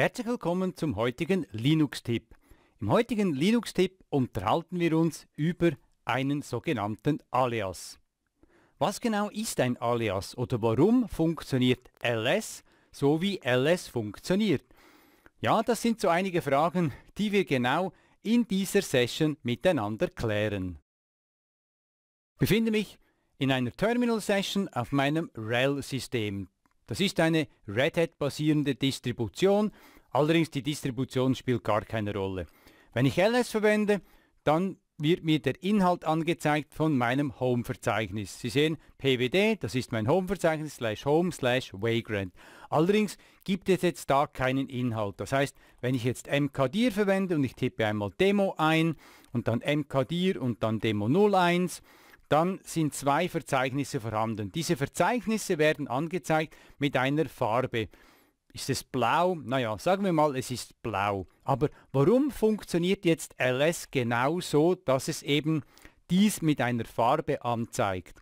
Herzlich willkommen zum heutigen Linux-Tipp. Im heutigen Linux-Tipp unterhalten wir uns über einen sogenannten Alias. Was genau ist ein Alias oder warum funktioniert ls so wie ls funktioniert? Ja, das sind so einige Fragen, die wir genau in dieser Session miteinander klären. Ich befinde mich in einer Terminal-Session auf meinem RHEL-System. Das ist eine Red Hat-basierende Distribution, allerdings die Distribution spielt gar keine Rolle. Wenn ich ls verwende, dann wird mir der Inhalt angezeigt von meinem Home-Verzeichnis. Sie sehen pwd, das ist mein Home-Verzeichnis, slash home, slash vagrant. Allerdings gibt es jetzt da keinen Inhalt. Das heißt, wenn ich jetzt mkdir verwende und ich tippe einmal Demo ein und dann mkdir und dann Demo 01, dann sind zwei Verzeichnisse vorhanden. Diese Verzeichnisse werden angezeigt mit einer Farbe. Ist es blau? Naja, sagen wir mal, es ist blau. Aber warum funktioniert jetzt LS genau so, dass es eben dies mit einer Farbe anzeigt?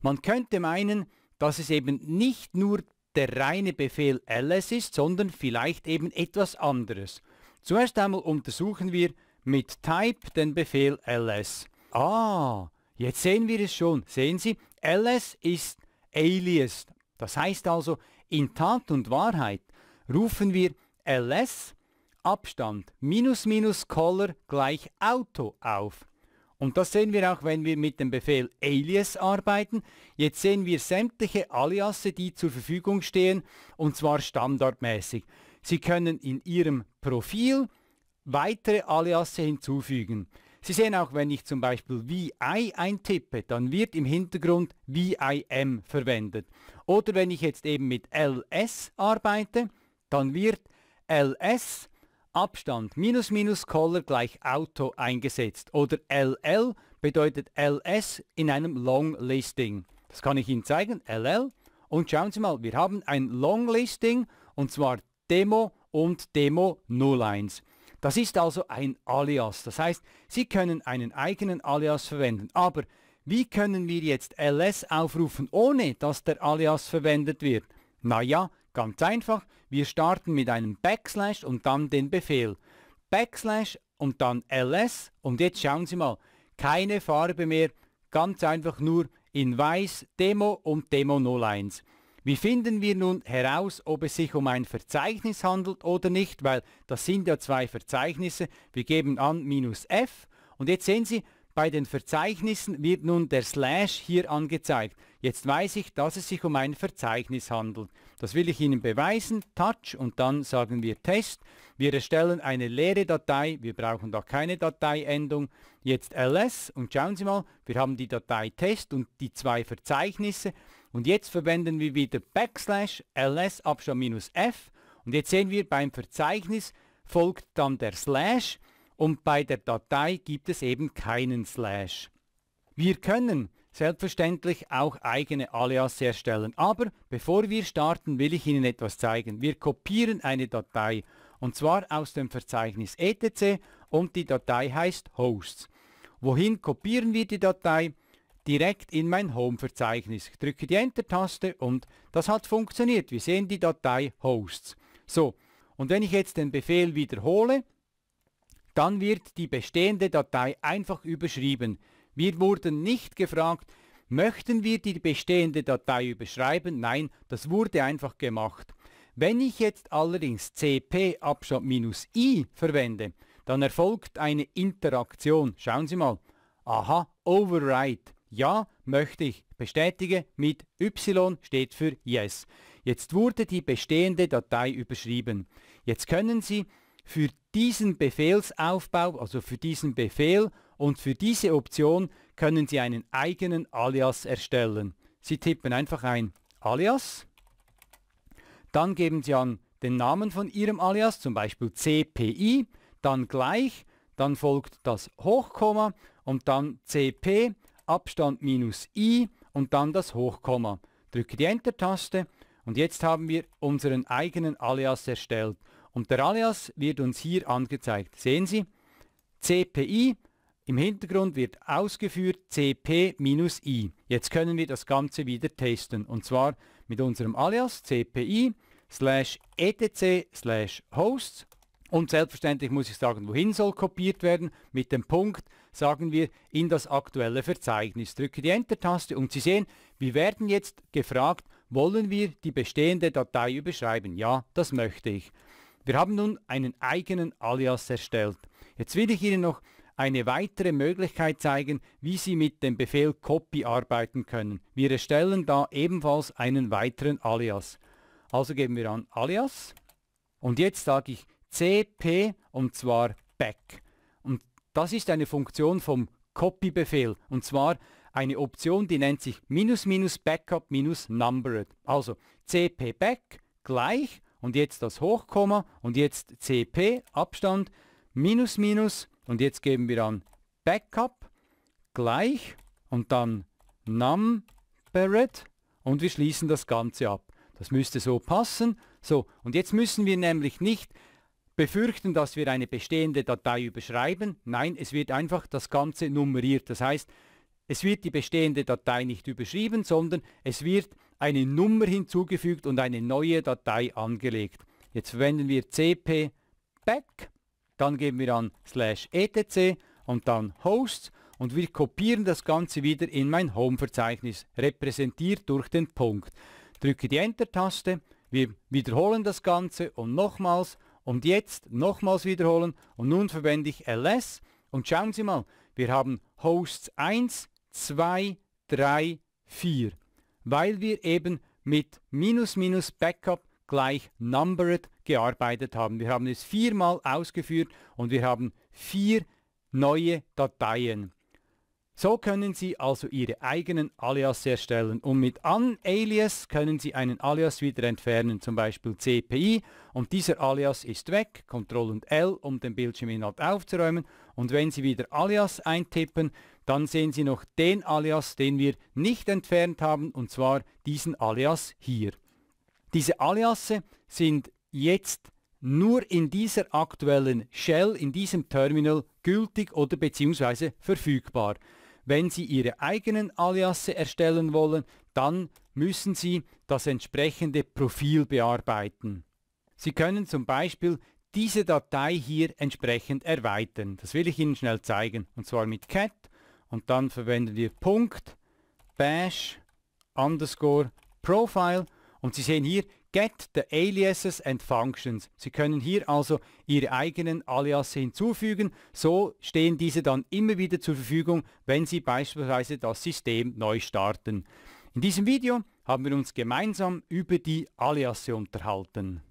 Man könnte meinen, dass es eben nicht nur der reine Befehl ls ist, sondern vielleicht eben etwas anderes. Zuerst einmal untersuchen wir mit type den Befehl ls. Ah, Jetzt sehen wir es schon. Sehen Sie, Alice ist Alias. Das heißt also, in Tat und Wahrheit rufen wir LS Abstand minus minus Color gleich Auto auf. Und das sehen wir auch, wenn wir mit dem Befehl Alias arbeiten. Jetzt sehen wir sämtliche Aliasse, die zur Verfügung stehen, und zwar standardmäßig. Sie können in Ihrem Profil weitere Aliasse hinzufügen. Sie sehen auch, wenn ich zum Beispiel VI eintippe, dann wird im Hintergrund VIM verwendet. Oder wenn ich jetzt eben mit LS arbeite, dann wird LS Abstand minus minus Color gleich Auto eingesetzt. Oder LL bedeutet LS in einem Long Listing. Das kann ich Ihnen zeigen, LL. Und schauen Sie mal, wir haben ein Long Listing und zwar Demo und Demo 01. Das ist also ein Alias. Das heißt, Sie können einen eigenen Alias verwenden. Aber wie können wir jetzt ls aufrufen, ohne dass der Alias verwendet wird? Naja, ganz einfach. Wir starten mit einem Backslash und dann den Befehl. Backslash und dann ls. Und jetzt schauen Sie mal, keine Farbe mehr. Ganz einfach nur in weiß Demo und Demo 01. Wie finden wir nun heraus, ob es sich um ein Verzeichnis handelt oder nicht? Weil das sind ja zwei Verzeichnisse. Wir geben an minus f und jetzt sehen Sie, bei den Verzeichnissen wird nun der Slash hier angezeigt. Jetzt weiß ich, dass es sich um ein Verzeichnis handelt. Das will ich Ihnen beweisen. Touch und dann sagen wir Test. Wir erstellen eine leere Datei. Wir brauchen da keine Dateiendung. Jetzt ls und schauen Sie mal, wir haben die Datei Test und die zwei Verzeichnisse. Und jetzt verwenden wir wieder Backslash ls f und jetzt sehen wir beim Verzeichnis folgt dann der Slash und bei der Datei gibt es eben keinen Slash. Wir können selbstverständlich auch eigene Alias erstellen, aber bevor wir starten, will ich Ihnen etwas zeigen. Wir kopieren eine Datei und zwar aus dem Verzeichnis etc und die Datei heißt Hosts. Wohin kopieren wir die Datei? direkt in mein Home-Verzeichnis. Ich drücke die Enter-Taste und das hat funktioniert. Wir sehen die Datei Hosts. So, und wenn ich jetzt den Befehl wiederhole, dann wird die bestehende Datei einfach überschrieben. Wir wurden nicht gefragt, möchten wir die bestehende Datei überschreiben? Nein, das wurde einfach gemacht. Wenn ich jetzt allerdings cp-i verwende, dann erfolgt eine Interaktion. Schauen Sie mal. Aha, Override. Ja, möchte ich. Bestätige mit Y steht für Yes. Jetzt wurde die bestehende Datei überschrieben. Jetzt können Sie für diesen Befehlsaufbau, also für diesen Befehl und für diese Option können Sie einen eigenen Alias erstellen. Sie tippen einfach ein Alias, dann geben Sie an den Namen von Ihrem Alias, zum Beispiel CPI, dann gleich, dann folgt das Hochkomma und dann CP Abstand minus i und dann das Hochkomma. Drücke die Enter-Taste und jetzt haben wir unseren eigenen Alias erstellt. Und der Alias wird uns hier angezeigt. Sehen Sie? CPI im Hintergrund wird ausgeführt CP-I. Jetzt können wir das Ganze wieder testen und zwar mit unserem Alias CPI slash etc slash hosts und selbstverständlich muss ich sagen, wohin soll kopiert werden? Mit dem Punkt sagen wir in das aktuelle Verzeichnis. Drücke die Enter-Taste und Sie sehen, wir werden jetzt gefragt, wollen wir die bestehende Datei überschreiben? Ja, das möchte ich. Wir haben nun einen eigenen Alias erstellt. Jetzt will ich Ihnen noch eine weitere Möglichkeit zeigen, wie Sie mit dem Befehl Copy arbeiten können. Wir erstellen da ebenfalls einen weiteren Alias. Also geben wir an Alias und jetzt sage ich cp und zwar back. Und das ist eine Funktion vom Copy-Befehl und zwar eine Option, die nennt sich minus minus backup minus numbered. Also cp back gleich und jetzt das Hochkomma und jetzt cp Abstand minus minus und jetzt geben wir an backup gleich und dann numbered und wir schließen das Ganze ab. Das müsste so passen. So, und jetzt müssen wir nämlich nicht befürchten, dass wir eine bestehende Datei überschreiben. Nein, es wird einfach das Ganze nummeriert. Das heißt, es wird die bestehende Datei nicht überschrieben, sondern es wird eine Nummer hinzugefügt und eine neue Datei angelegt. Jetzt verwenden wir cp back, dann geben wir an slash etc und dann hosts und wir kopieren das Ganze wieder in mein Home-Verzeichnis, repräsentiert durch den Punkt. Drücke die Enter-Taste, wir wiederholen das Ganze und nochmals und jetzt nochmals wiederholen und nun verwende ich ls und schauen Sie mal, wir haben Hosts 1, 2, 3, 4, weil wir eben mit minus minus Backup gleich numbered gearbeitet haben. Wir haben es viermal ausgeführt und wir haben vier neue Dateien. So können Sie also Ihre eigenen Alias erstellen und mit Unalias können Sie einen Alias wieder entfernen, zum Beispiel CPI und dieser Alias ist weg, Ctrl und L, um den Bildschirminhalt aufzuräumen und wenn Sie wieder Alias eintippen, dann sehen Sie noch den Alias, den wir nicht entfernt haben und zwar diesen Alias hier. Diese Aliasse sind jetzt nur in dieser aktuellen Shell, in diesem Terminal gültig oder beziehungsweise verfügbar. Wenn Sie Ihre eigenen Aliasse erstellen wollen, dann müssen Sie das entsprechende Profil bearbeiten. Sie können zum Beispiel diese Datei hier entsprechend erweitern. Das will ich Ihnen schnell zeigen. Und zwar mit cat und dann verwenden wir Punkt, bash, underscore, profile und Sie sehen hier Get the Aliases and Functions. Sie können hier also Ihre eigenen Alias hinzufügen. So stehen diese dann immer wieder zur Verfügung, wenn Sie beispielsweise das System neu starten. In diesem Video haben wir uns gemeinsam über die Aliase unterhalten.